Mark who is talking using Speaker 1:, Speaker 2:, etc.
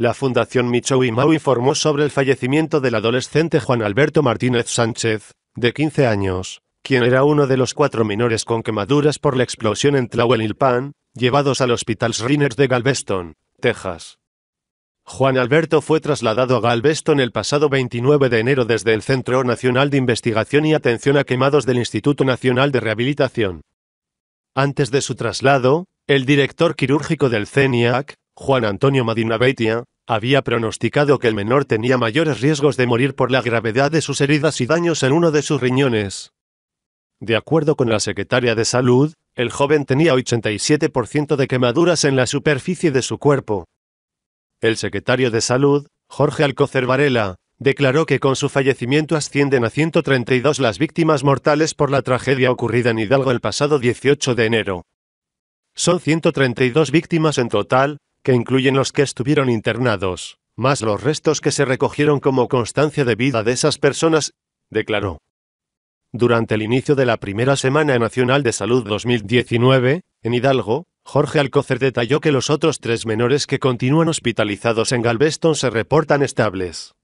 Speaker 1: La Fundación y Mau informó sobre el fallecimiento del adolescente Juan Alberto Martínez Sánchez, de 15 años, quien era uno de los cuatro menores con quemaduras por la explosión en Tlahuelilpan, llevados al Hospital Shriners de Galveston, Texas. Juan Alberto fue trasladado a Galveston el pasado 29 de enero desde el Centro Nacional de Investigación y Atención a Quemados del Instituto Nacional de Rehabilitación. Antes de su traslado, el director quirúrgico del CENIAC, e Juan Antonio Madinabeitia, había pronosticado que el menor tenía mayores riesgos de morir por la gravedad de sus heridas y daños en uno de sus riñones. De acuerdo con la secretaria de Salud, el joven tenía 87% de quemaduras en la superficie de su cuerpo. El secretario de Salud, Jorge Alcocer Varela, declaró que con su fallecimiento ascienden a 132 las víctimas mortales por la tragedia ocurrida en Hidalgo el pasado 18 de enero. Son 132 víctimas en total, que incluyen los que estuvieron internados, más los restos que se recogieron como constancia de vida de esas personas, declaró. Durante el inicio de la primera Semana Nacional de Salud 2019, en Hidalgo, Jorge Alcocer detalló que los otros tres menores que continúan hospitalizados en Galveston se reportan estables.